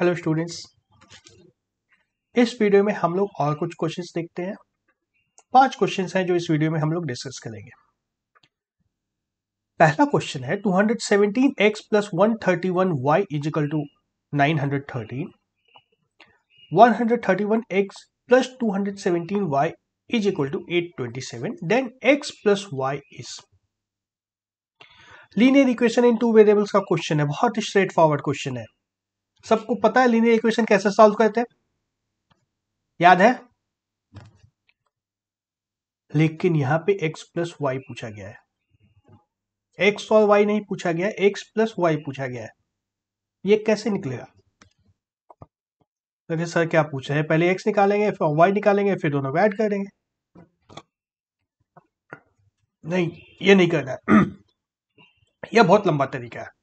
Hello students इस video में हम लोग और कुछ क्वेश्चंस देखते हैं पांच क्वेश्चंस हैं जो इस वीडियो में हम लोग डिस्कस करेंगे पहला क्वेश्चन है 217x plus 131y is equal to seventeen 131x is 217y to eight twenty 827 then x plus y is linear equation in two variables का क्वेश्चन है बहुत ही स्ट्रेट फॉरवर्ड क्वेश्चन है सबको पता है लीनियर इक्वेशन कैसे सॉल्व करते हैं याद है लेकिन यहां पे x प्लस वाई पूछा गया है x और y नहीं पूछा गया x प्लस वाई पूछा गया है ये कैसे निकलेगा देखिए तो सर क्या पूछ रहे हैं पहले x निकालेंगे फिर y निकालेंगे फिर दोनों को ऐड करेंगे नहीं ये नहीं करना है यह बहुत लंबा तरीका है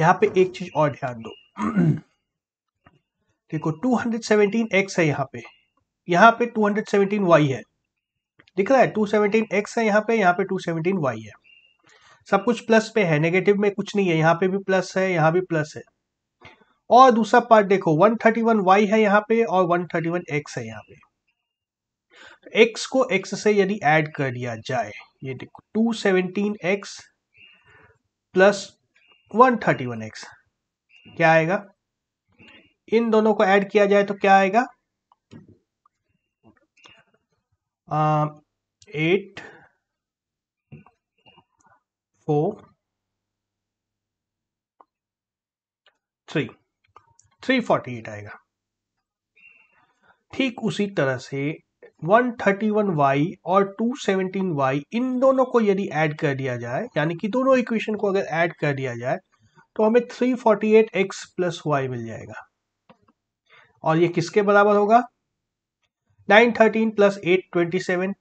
यहाँ पे एक चीज और ध्यान दो देखो 217x है यहाँ पे यहाँ पे 217y है दिख रहा है 217x है यहाँ पे यहाँ पे 217y है सब कुछ प्लस पे है नेगेटिव में कुछ नहीं है यहाँ पे भी प्लस है यहाँ भी प्लस है और दूसरा पार्ट देखो 131y है यहाँ पे और 131x है यहाँ पे तो x को x से यदि ऐड कर दिया जाए ये देखो 217x plus one thirty one x क्या आएगा इन दोनों को ऐड किया जाए तो क्या आएगा eight four three three forty eight आएगा ठीक उसी तरह से 131y और 217y इन दोनों को यदि ऐड कर दिया जाए यानी कि दोनों इक्वेशन को अगर ऐड कर दिया जाए तो हमें 348x प्लस वाई मिल जाएगा और ये किसके बराबर होगा 913 प्लस 827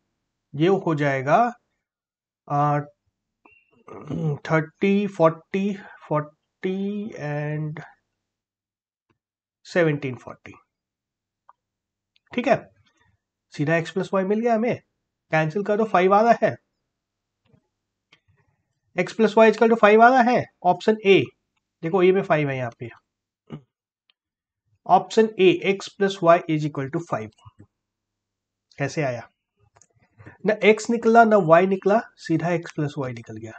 ये हो जाएगा thirty forty forty and seventeen forty ठीक है सीधा एक्स प्लस वाई मिल गया हमें कैंसिल करो फाइव आ रहा है x plus y is equal to five आ रहा है ऑप्शन ए देखो ए में फाइव है यहाँ पे option A x plus y is equal to five कैसे आया न एक्स निकला ना वाई निकला सीधा एक्स प्लस वाई निकल गया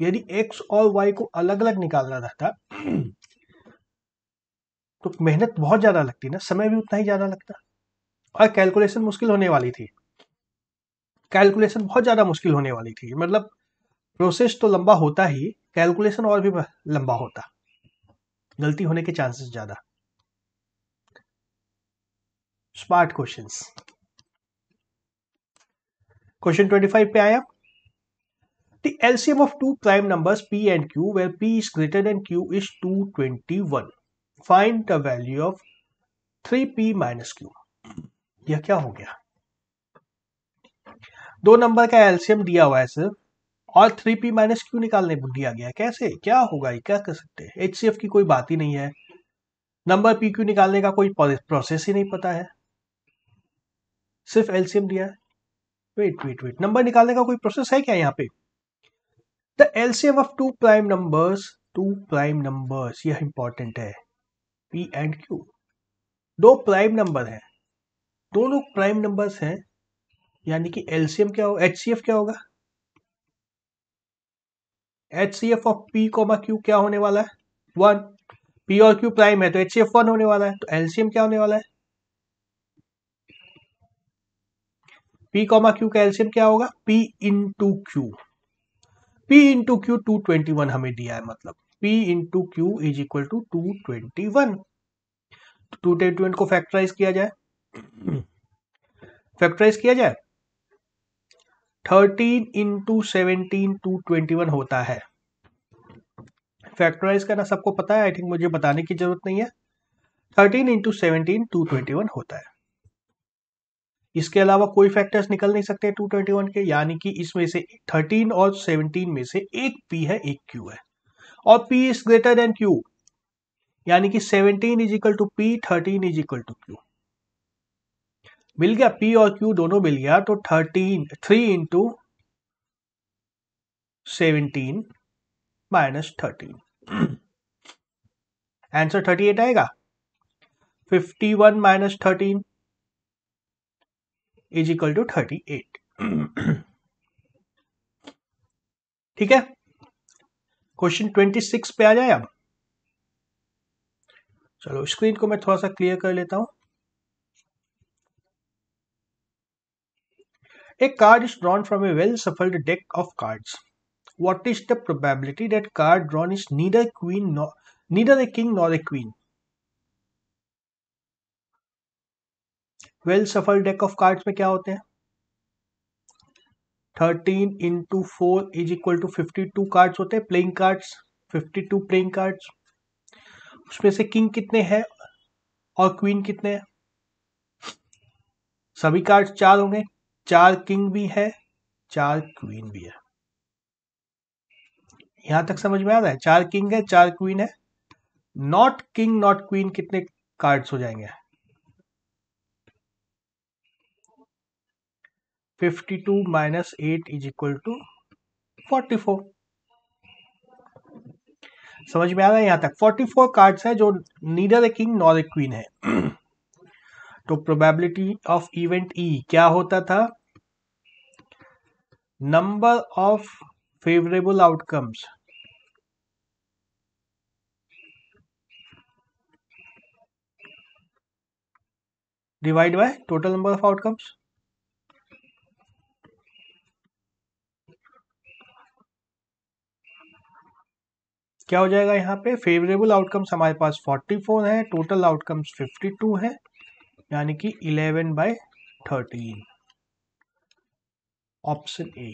यदि एक्स और वाई को अलग अलग निकालना रहता तो मेहनत बहुत ज्यादा लगती ना समय भी उतना ही ज्यादा लगता और कैलकुलेशन मुश्किल होने वाली थी कैलकुलेशन बहुत ज़्यादा मुश्किल होने वाली थी मतलब प्रोसेस तो लंबा होता ही कैलकुलेशन और भी लंबा होता गलती होने के चांसेस ज़्यादा smart question question twenty five पे आया The LCM of two prime numbers p and q where p is greater than q is 221. Find the value of 3p minus q. यह क्या हो गया दो नंबर का एल्सियम दिया हुआ है सिर्फ और थ्री पी माइनस क्यू निकालने दिया गया कैसे क्या होगा ये क्या कर सकते हैं एच सी एफ की कोई बात ही नहीं है नंबर पी क्यू निकालने का कोई प्रोसेस ही नहीं पता है सिर्फ एल्सियम दिया है वेट वेट वेट नंबर निकालने का कोई प्रोसेस है क्या यहाँ पे द एल्सियम of two prime numbers two prime numbers यह इंपॉर्टेंट है पी एंड क्यू दो प्राइम नंबर है दोनों प्राइम नंबर्स हैं यानी कि एलसीएम क्या होगा एचसीएफ क्या होगा HCF of P comma Q क्या होने वाला है वन पी और क्यू प्राइम है तो एचसीएफ वन होने वाला है तो एलसीएम क्या होने वाला है पी कॉमा क्यू का एलसीएम क्या होगा P into Q P into Q two twenty one हमें दिया है मतलब P into Q is equal to two twenty one two twenty one को फैक्टराइज किया जाए फैक्टराइज किया जाए thirteen into seventeen two twenty one होता है फैक्टराइज करना सबको पता है आई थिंक मुझे बताने की जरूरत नहीं है thirteen into seventeen two twenty one होता है इसके अलावा कोई फैक्टर्स निकल नहीं सकते टू ट्वेंटी वन के यानी कि इसमें से थर्टीन और सेवनटीन में से एक पी है एक क्यू है और P is greater than Q यानी कि seventeen is equal to P thirteen is equal to Q मिल गया पी और क्यू दोनों मिल गया तो thirteen three into seventeen minus thirteen answer thirty eight आएगा fifty one minus thirteen is equal to thirty eight ठीक है क्वेश्चन ट्वेंटी सिक्स पे आ जाए अब चलो स्क्रीन को मैं थोड़ा सा क्लियर कर लेता हूं A card is drawn from a well shuffled deck of cards. What is the probability that card drawn is neither queen nor neither a king nor a queen? well shuffled deck of cards में क्या होते हैं 13 into four is equal to fifty two cards होते हैं playing cards 52 playing cards उसमें से king कितने हैं और queen कितने हैं सभी कार्ड्स चार होंगे चार किंग भी है चार क्वीन भी है यहां तक समझ में आ रहा है चार किंग है चार क्वीन है नॉट किंग नॉट क्वीन कितने कार्ड्स हो जाएंगे fifty two minus eight is equal to forty four समझ में आ रहा है यहां तक फोर्टी फोर कार्ड्स है जो neither a king nor a queen है तो प्रोबेबिलिटी ऑफ इवेंट ई क्या होता था number of favourable outcomes divide by total number of outcomes क्या हो जाएगा यहाँ पे फेवरेबल आउटकम्स हमारे पास 44 है टोटल आउटकम्स 52 है यानी कि 11 बाय थर्टीन ऑप्शन ए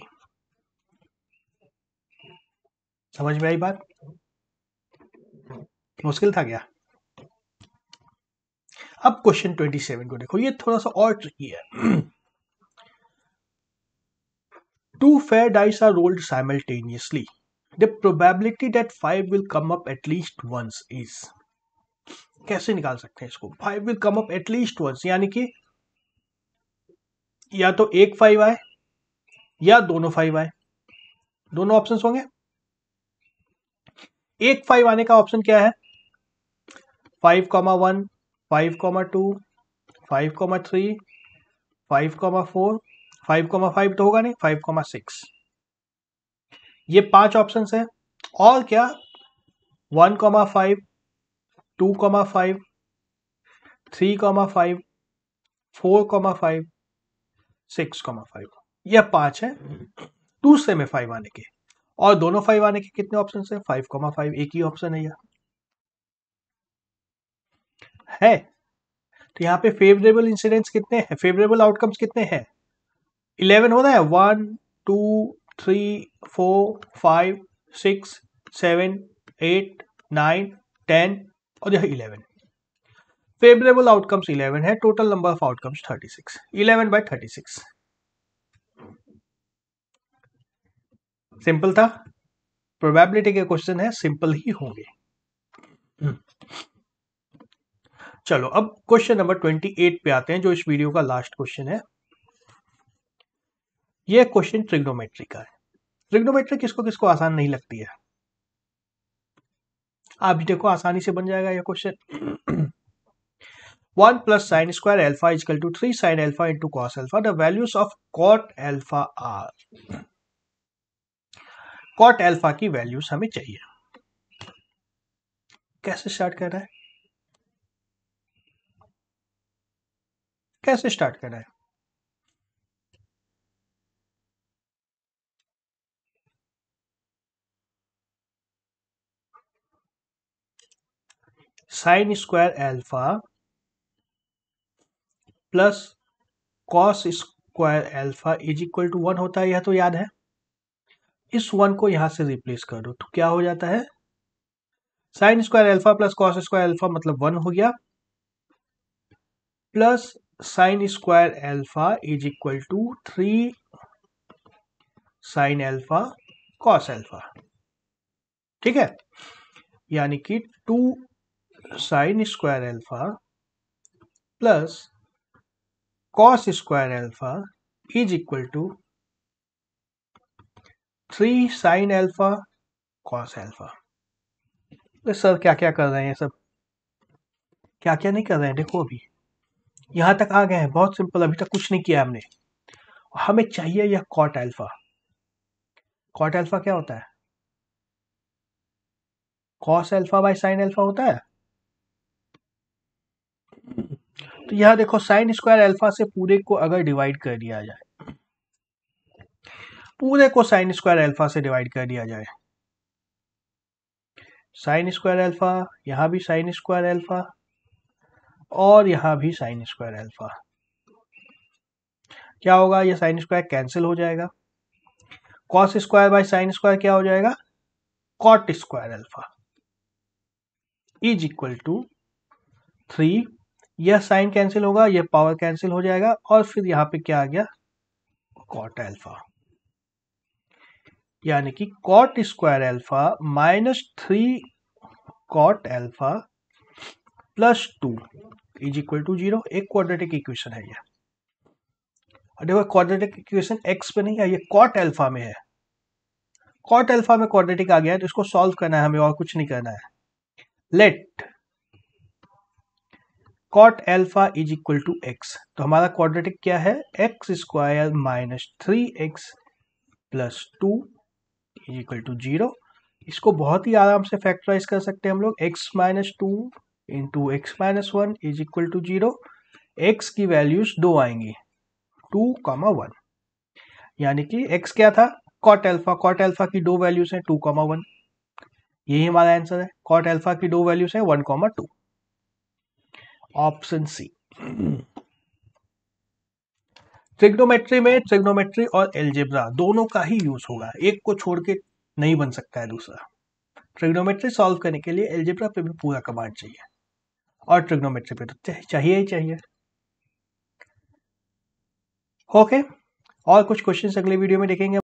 समझ में आई बात मुश्किल था क्या अब क्वेश्चन ट्वेंटी सेवन को देखो ये थोड़ा सा और ट्रिकी है two fair dice are rolled simultaneously the probability that five will come up at least once is कैसे निकाल सकते हैं इसको five will come up at least once यानी कि या तो एक फाइव आए या दोनों फाइव आए दोनों ऑप्शन होंगे एक फाइव आने का ऑप्शन क्या है five comma one five comma two five comma three five comma four five comma five तो होगा नहीं फाइव कॉमा सिक्स ये पांच ऑप्शन है और क्या one comma five two comma five three comma five four comma five six comma five यह पांच है टू से में फाइव आने के और दोनों फाइव आने के कितने ऑप्शन है फाइव कॉमा फाइव एक ही ऑप्शन है यह है तो यहां पे फेवरेबल इंसिडेंट्स कितने हैं फेवरेबल आउटकम्स कितने हैं इलेवन हो रहा है one two three four five six seven eight nine ten और यह इलेवन फेवरेबल आउटकम्स इलेवन है total number of outcomes thirty six eleven by thirty six simple था प्रोबेबिलिटी के क्वेश्चन है सिंपल ही होंगे हम्म. चलो अब क्वेश्चन नंबर ट्वेंटी एट पे आते हैं जो इस वीडियो का लास्ट क्वेश्चन है यह क्वेश्चन ट्रिग्नोमेट्री का है ट्रिग्नोमेट्री किसको किसको आसान नहीं लगती है आप देखो आसानी से बन जाएगा यह question one plus sine square alpha is equal to three sine alpha into cos alpha the values of cot alpha are cot alpha की वैल्यूज हमें चाहिए कैसे स्टार्ट करना है कैसे स्टार्ट करना है sine square alpha plus cos square alpha is equal to one होता है यह तो याद है इस वन को यहां से रिप्लेस कर दो तो क्या हो जाता है sine square alpha plus cos square alpha मतलब वन हो गया plus sine square alpha is equal to three sine alpha cos alpha ठीक है यानी कि two sine square alpha plus cos square alpha is equal to three sine alpha cos alpha तो sir क्या क्या कर रहे हैं सब क्या क्या नहीं कर रहे हैं देखो अभी यहां तक आ गए हैं बहुत सिंपल अभी तक कुछ नहीं किया हमने हमें चाहिए यह कॉट एल्फा कॉट एल्फा क्या होता है cos alpha by sine alpha होता है तो यहां देखो साइन स्क्वायर एल्फा से पूरे को अगर डिवाइड कर दिया जाए पूरे को साइन स्क्वायर एल्फा से डिवाइड कर दिया जाए साइन स्क्वायर एल्फा यहां भी साइन स्क्वायर एल्फा और यहां भी साइन स्क्वायर एल्फा क्या होगा ये साइन स्क्वायर कैंसिल हो जाएगा cos square by sine square क्या हो जाएगा cot square alpha is equal to three यह साइन कैंसिल होगा यह पावर कैंसिल हो जाएगा और फिर यहां पे क्या आ गया कॉट एल्फा यानी कि cot square alpha minus three cot alpha plus two is equal to zero एक क्वाड्रेटिक इक्वेशन है यह और देखो क्वाड्रेटिक इक्वेशन एक्स पे नहीं है ये कॉट एल्फा में है कॉट एल्फा में क्वाड्रेटिक आ गया है तो इसको सॉल्व करना है हमें और कुछ नहीं करना है let cot alpha is equal to x तो हमारा क्वाड्रेटिक क्या है x square minus three x plus two is equal to zero इसको बहुत ही आराम से फैक्टराइज कर सकते हैं हम लोग x minus two into x minus one is equal to zero x की वैल्यूज दो आएंगी टू कॉमा वन यानी कि एक्स क्या था कॉट एल्फा कॉट एल्फा की दो वैल्यूज हैं टू कॉमा वन यही हमारा आंसर है कॉट एल्फा की दो वैल्यूज है one comma two option C trigonometry में ट्रिग्नोमेट्री और एल्जेब्रा दोनों का ही यूज होगा एक को छोड़ के नहीं बन सकता है दूसरा ट्रिग्नोमेट्री सॉल्व करने के लिए एल्जेब्रा पे भी पूरा कमांड चाहिए और ट्रिग्नोमेट्री पे तो चाहिए ही चाहिए ओके और कुछ क्वेश्चंस अगले वीडियो में देखेंगे